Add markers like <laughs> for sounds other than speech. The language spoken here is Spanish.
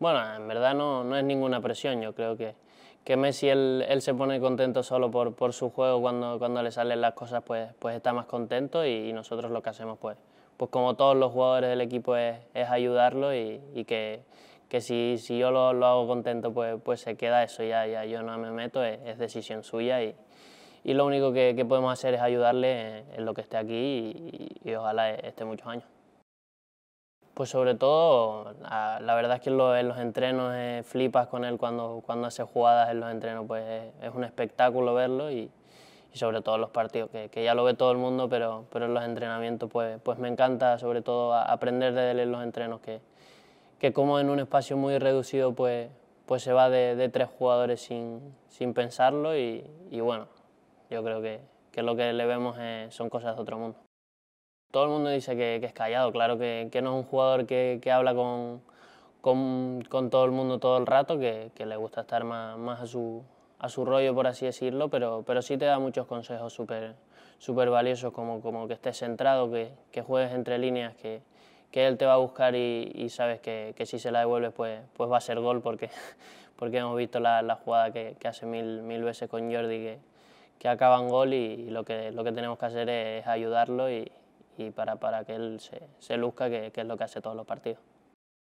Bueno, en verdad no, no es ninguna presión, yo creo que, que Messi él, se pone contento solo por, su juego, cuando, cuando le salen las cosas pues, pues está más contento y, nosotros lo que hacemos pues, pues como todos los jugadores del equipo es, ayudarlo y, que, que, si, si yo lo, hago contento pues, pues se queda eso, ya, ya yo no me meto, es, decisión suya y, y lo único que, podemos hacer es ayudarle en, lo que esté aquí y, y ojalá esté muchos años. Pues sobre todo, la verdad es que en los, entrenos eh, flipas con él cuando, cuando hace jugadas en los entrenos, pues es un espectáculo verlo y, sobre todo los partidos, que, ya lo ve todo el mundo, pero, pero en los entrenamientos pues, pues me encanta sobre todo aprender de él en los entrenos, que, que como en un espacio muy reducido pues, pues se va de, tres jugadores sin, pensarlo y, bueno, yo creo que, lo que le vemos eh, son cosas de otro mundo. Todo el mundo dice que, es callado, claro que, no es un jugador que, habla con, todo el mundo todo el rato, que, le gusta estar más, a, su, a, su, rollo, por así decirlo, pero, pero sí te da muchos consejos súper valiosos, como, que estés centrado, que, juegues entre líneas, que, él te va a buscar y, sabes que, si se la devuelves pues, pues va a ser gol, <laughs> porque, hemos visto la, jugada que, hace mil, veces con Jordi, que, acaban gol y, lo, que, lo que tenemos que hacer es, es ayudarlo y, y para, para que él se, luzca, que, que, es lo que hace todos los partidos.